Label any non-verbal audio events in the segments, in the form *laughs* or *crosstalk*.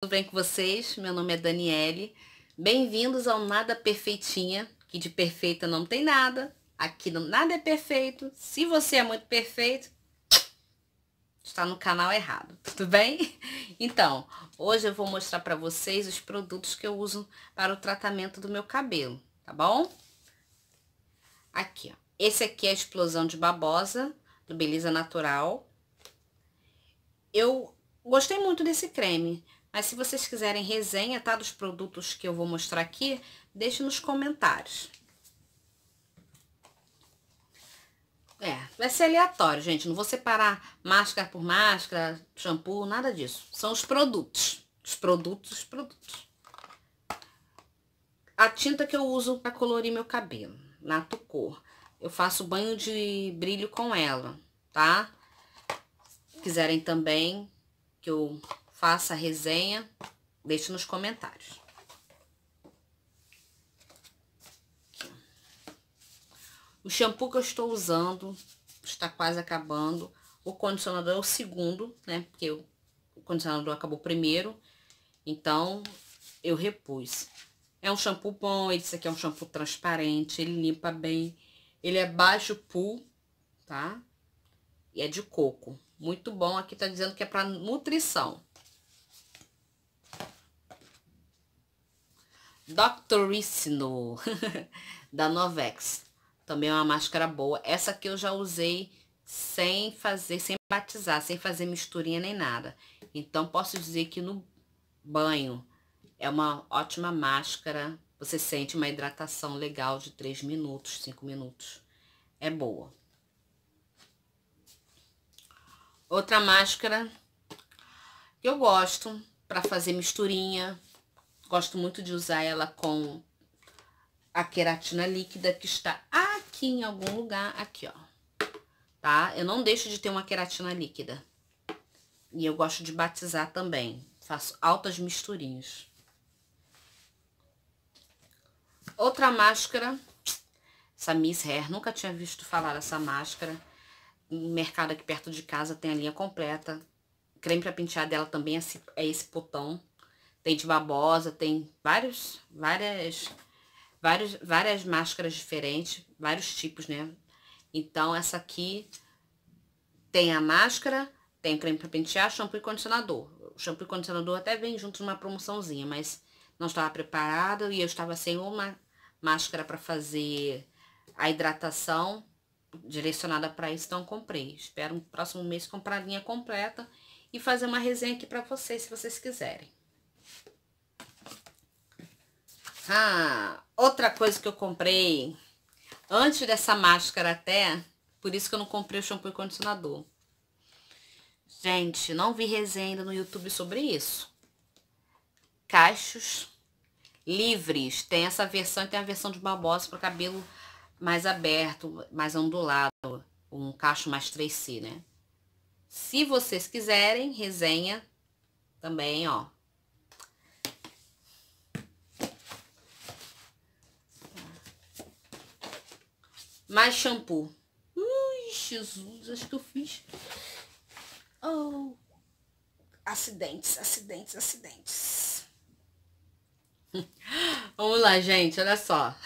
Tudo bem com vocês? Meu nome é Daniele. Bem-vindos ao Nada Perfeitinha, que de perfeita não tem nada. Aqui no nada é perfeito. Se você é muito perfeito, está no canal errado, tudo bem? Então, hoje eu vou mostrar para vocês os produtos que eu uso para o tratamento do meu cabelo, tá bom? Aqui, ó. Esse aqui é a Explosão de Babosa, do Beleza Natural. Eu gostei muito desse creme. Mas se vocês quiserem resenha, tá? Dos produtos que eu vou mostrar aqui, deixe nos comentários. É, vai ser aleatório, gente. Não vou separar máscara por máscara, shampoo, nada disso. São os produtos. Os produtos, os produtos. A tinta que eu uso para colorir meu cabelo, Nato Cor. Eu faço banho de brilho com ela, tá? Se quiserem também que eu faça a resenha, deixe nos comentários. O shampoo que eu estou usando está quase acabando. O condicionador é o segundo, né? Porque o condicionador acabou primeiro. Então, eu repus. É um shampoo bom, esse aqui é um shampoo transparente, ele limpa bem. Ele é baixo pool, tá? E é de coco. Muito bom, aqui tá dizendo que é para nutrição. Doctorissimo, *laughs* da Novex. Também é uma máscara boa. Essa aqui eu já usei sem fazer, sem batizar, sem fazer misturinha nem nada. Então, posso dizer que no banho é uma ótima máscara. Você sente uma hidratação legal de 3 minutos, 5 minutos. É boa. Outra máscara que eu gosto para fazer misturinha, Gosto muito de usar ela com a queratina líquida que está aqui em algum lugar, aqui, ó. Tá? Eu não deixo de ter uma queratina líquida. E eu gosto de batizar também. Faço altas misturinhas. Outra máscara. Essa Miss Hair. Nunca tinha visto falar dessa máscara. No mercado aqui perto de casa tem a linha completa. Creme pra pentear dela também é esse, é esse potão tem de babosa, tem vários, várias, vários, várias máscaras diferentes, vários tipos, né? Então, essa aqui tem a máscara, tem o creme para pentear, shampoo e condicionador. O shampoo e condicionador até vem junto numa promoçãozinha, mas não estava preparada e eu estava sem uma máscara para fazer a hidratação direcionada para isso, então comprei. Espero no próximo mês comprar a linha completa e fazer uma resenha aqui para vocês, se vocês quiserem. Ah, outra coisa que eu comprei, antes dessa máscara até, por isso que eu não comprei o shampoo e condicionador. Gente, não vi resenha ainda no YouTube sobre isso. Cachos livres. Tem essa versão e tem a versão de babosa para cabelo mais aberto, mais ondulado. Um cacho mais 3C, né? Se vocês quiserem, resenha também, ó. Mais shampoo. Ui, Jesus, acho que eu fiz. Oh. Acidentes, acidentes, acidentes. *laughs* Vamos lá, gente, olha só.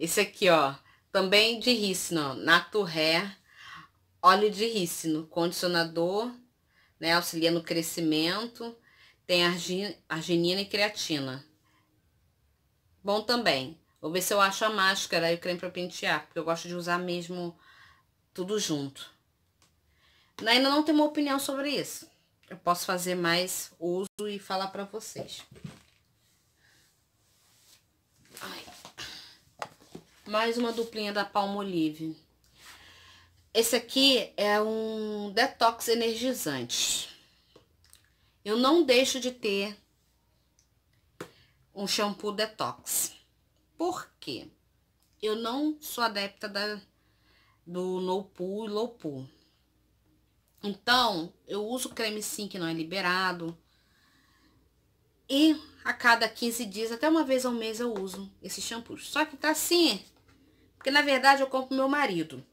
Esse aqui, ó, também de rícino, Naturé. óleo de rícino, condicionador, né, auxilia no crescimento, tem arginina e creatina. Bom também. Vou ver se eu acho a máscara e o creme pra pentear, porque eu gosto de usar mesmo tudo junto. Né, ainda não tenho uma opinião sobre isso. Eu posso fazer mais uso e falar pra vocês. Ai. Mais uma duplinha da Palmolive. Esse aqui é um detox energizante. Eu não deixo de ter um shampoo detox. Por quê? Eu não sou adepta da, do no poo e low poo. Então, eu uso creme sim que não é liberado. E a cada 15 dias, até uma vez ao mês eu uso esse shampoo. Só que tá assim, porque na verdade eu compro meu marido.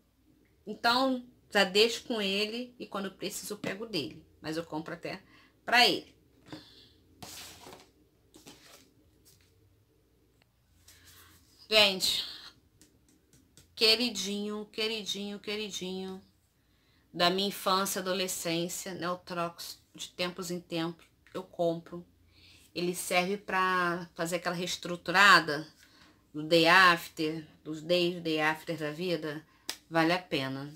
Então, já deixo com ele e quando eu preciso eu pego dele. Mas eu compro até pra ele. Gente, queridinho, queridinho, queridinho da minha infância, adolescência, né? O troco de tempos em tempos, eu compro. Ele serve para fazer aquela reestruturada do day after, dos days, day after da vida. Vale a pena.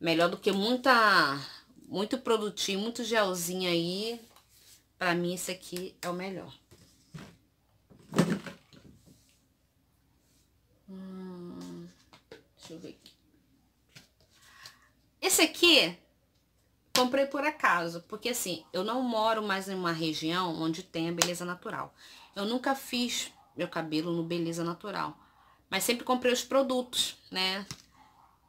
Melhor do que muita, muito produtinho, muito gelzinho aí. Para mim, esse aqui é o melhor. Deixa eu ver aqui. Esse aqui, comprei por acaso, porque assim, eu não moro mais em uma região onde tem a beleza natural. Eu nunca fiz meu cabelo no Beleza Natural, mas sempre comprei os produtos, né?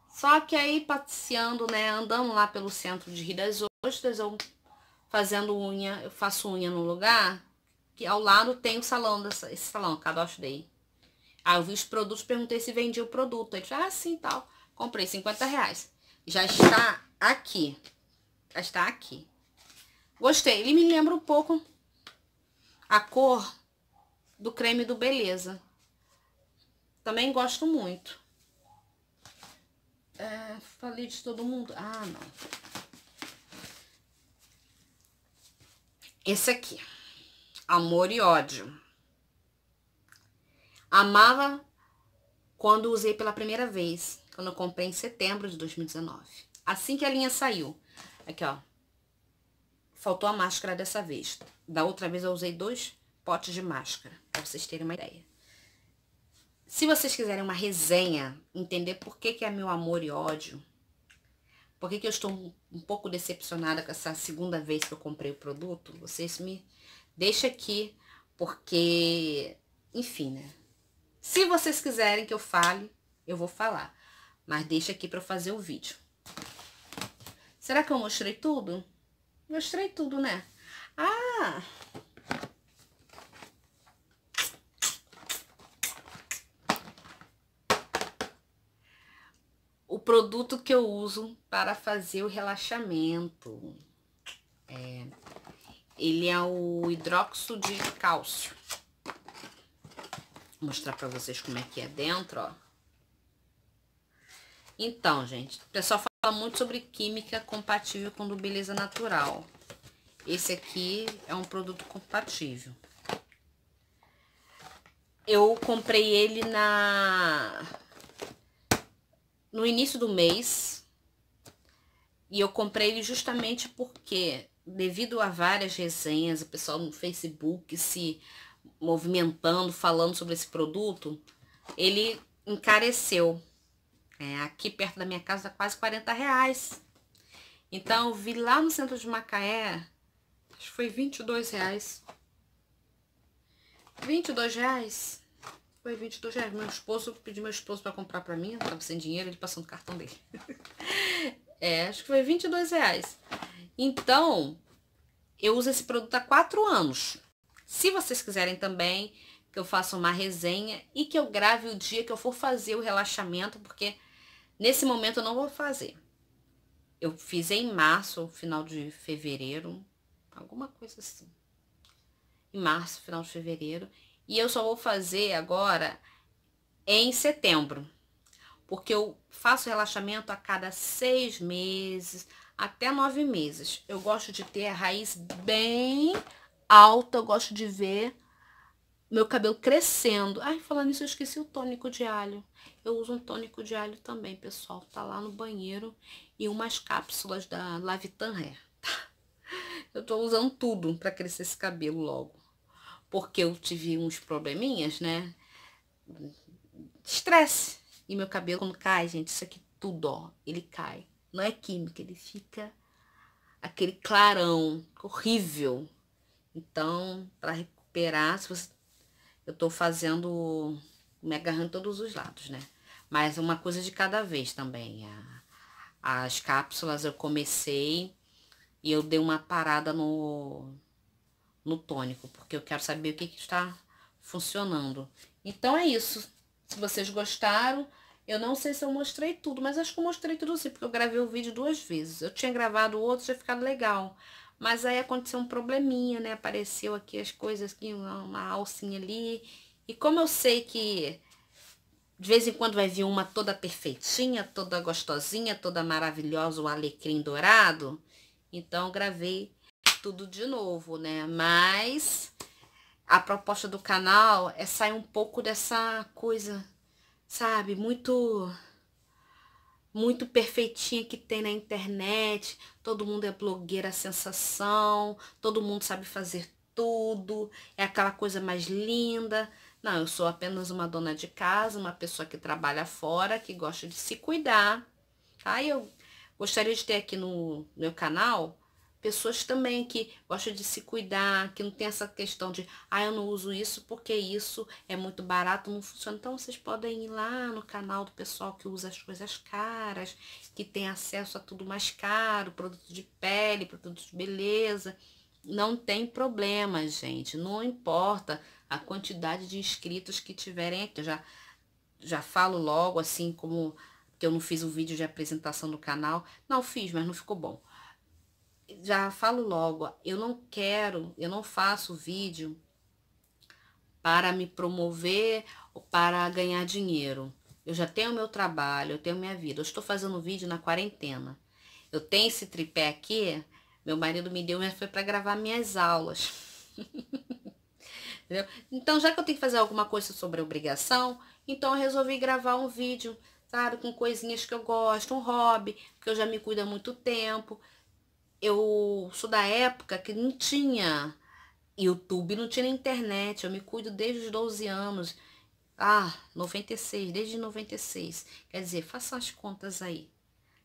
Só que aí, passeando, né, andando lá pelo centro de Rio das Ostras, eu fazendo unha, eu faço unha no lugar, que ao lado tem o salão, dessa, esse salão, cadastro Day. Aí eu vi os produtos, perguntei se vendia o produto. Ele falou, ah, sim, tal. Comprei 50 reais. Já está aqui. Já está aqui. Gostei. Ele me lembra um pouco a cor do creme do Beleza. Também gosto muito. É, falei de todo mundo. Ah, não. Esse aqui. Amor e ódio. Amava quando usei pela primeira vez, quando eu comprei em setembro de 2019. Assim que a linha saiu. Aqui, ó. Faltou a máscara dessa vez. Da outra vez eu usei dois potes de máscara, pra vocês terem uma ideia. Se vocês quiserem uma resenha, entender por que, que é meu amor e ódio, por que, que eu estou um pouco decepcionada com essa segunda vez que eu comprei o produto, vocês me deixem aqui, porque, enfim, né? Se vocês quiserem que eu fale, eu vou falar. Mas deixa aqui para eu fazer o vídeo. Será que eu mostrei tudo? Mostrei tudo, né? Ah! O produto que eu uso para fazer o relaxamento. É, ele é o hidróxido de cálcio mostrar pra vocês como é que é dentro, ó. Então, gente, o pessoal fala muito sobre química compatível com do Beleza Natural. Esse aqui é um produto compatível. Eu comprei ele na... No início do mês. E eu comprei ele justamente porque, devido a várias resenhas, o pessoal no Facebook se movimentando, falando sobre esse produto, ele encareceu. É, aqui perto da minha casa tá quase 40 reais. Então, eu vi lá no centro de Macaé, acho que foi 22 reais. 22 reais? Foi 22 reais. Meu esposo, pedi meu esposo para comprar para mim, tava sem dinheiro, ele passando o cartão dele. *laughs* é, acho que foi 22 reais. Então, eu uso esse produto há 4 anos. Se vocês quiserem também que eu faça uma resenha e que eu grave o dia que eu for fazer o relaxamento, porque nesse momento eu não vou fazer. Eu fiz em março, final de fevereiro, alguma coisa assim. Em março, final de fevereiro. E eu só vou fazer agora em setembro. Porque eu faço relaxamento a cada seis meses, até nove meses. Eu gosto de ter a raiz bem alta, eu gosto de ver meu cabelo crescendo. Ai, falando nisso, eu esqueci o tônico de alho. Eu uso um tônico de alho também, pessoal. Tá lá no banheiro e umas cápsulas da Lavitan Hair. Tá? Eu tô usando tudo para crescer esse cabelo logo. Porque eu tive uns probleminhas, né? Estresse. E meu cabelo quando cai, gente, isso aqui tudo, ó, ele cai. Não é química, ele fica aquele clarão horrível. Então, para recuperar, se você, eu estou fazendo, me agarrando todos os lados, né? Mas uma coisa de cada vez também. A, as cápsulas eu comecei e eu dei uma parada no, no tônico, porque eu quero saber o que, que está funcionando. Então é isso. Se vocês gostaram, eu não sei se eu mostrei tudo, mas acho que eu mostrei tudo sim, porque eu gravei o vídeo duas vezes. Eu tinha gravado outro, tinha ficado legal. Mas aí aconteceu um probleminha, né? Apareceu aqui as coisas aqui, uma, uma alcinha ali. E como eu sei que de vez em quando vai vir uma toda perfeitinha, toda gostosinha, toda maravilhosa, o alecrim dourado, então gravei tudo de novo, né? Mas a proposta do canal é sair um pouco dessa coisa, sabe? Muito muito perfeitinha que tem na internet, todo mundo é blogueira sensação, todo mundo sabe fazer tudo, é aquela coisa mais linda. Não, eu sou apenas uma dona de casa, uma pessoa que trabalha fora, que gosta de se cuidar. Tá? eu gostaria de ter aqui no meu canal pessoas também que gostam de se cuidar, que não tem essa questão de, ah, eu não uso isso porque isso é muito barato, não funciona. Então vocês podem ir lá no canal do pessoal que usa as coisas caras, que tem acesso a tudo mais caro, produto de pele, produto de beleza. Não tem problema, gente. Não importa a quantidade de inscritos que tiverem aqui. Eu já, já falo logo, assim como que eu não fiz o um vídeo de apresentação do canal. Não fiz, mas não ficou bom já falo logo, eu não quero, eu não faço vídeo para me promover ou para ganhar dinheiro. Eu já tenho meu trabalho, eu tenho minha vida. Eu estou fazendo vídeo na quarentena. Eu tenho esse tripé aqui, meu marido me deu, mas foi para gravar minhas aulas. *laughs* então, já que eu tenho que fazer alguma coisa sobre obrigação, então eu resolvi gravar um vídeo, sabe, com coisinhas que eu gosto, um hobby, porque eu já me cuido há muito tempo eu sou da época que não tinha YouTube, não tinha internet. Eu me cuido desde os 12 anos. Ah, 96, desde 96. Quer dizer, faça as contas aí.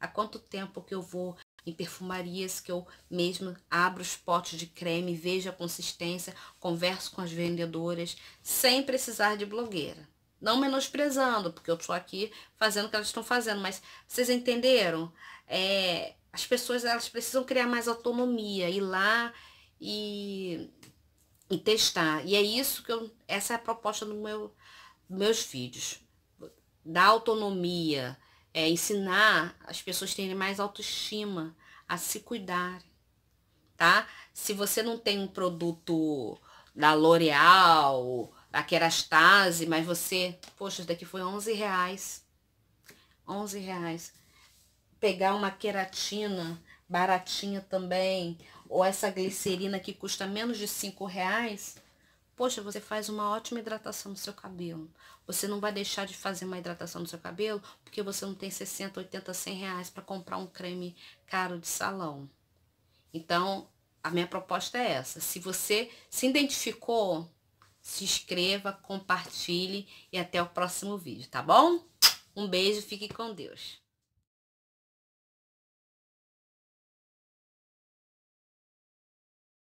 Há quanto tempo que eu vou em perfumarias que eu mesmo abro os potes de creme, vejo a consistência, converso com as vendedoras, sem precisar de blogueira. Não menosprezando, porque eu estou aqui fazendo o que elas estão fazendo, mas vocês entenderam? É, as pessoas elas precisam criar mais autonomia, ir lá e, e testar. E é isso que eu, essa é a proposta do meu, dos meus vídeos, da autonomia, é, ensinar as pessoas a terem mais autoestima, a se cuidar, tá? Se você não tem um produto da L'Oreal, da Kerastase, mas você, poxa, isso daqui foi 11 reais, 11 reais pegar uma queratina baratinha também, ou essa glicerina que custa menos de 5 reais, poxa, você faz uma ótima hidratação no seu cabelo. Você não vai deixar de fazer uma hidratação no seu cabelo porque você não tem 60, 80, 100 reais para comprar um creme caro de salão. Então, a minha proposta é essa. Se você se identificou, se inscreva, compartilhe e até o próximo vídeo, tá bom? Um beijo, fique com Deus.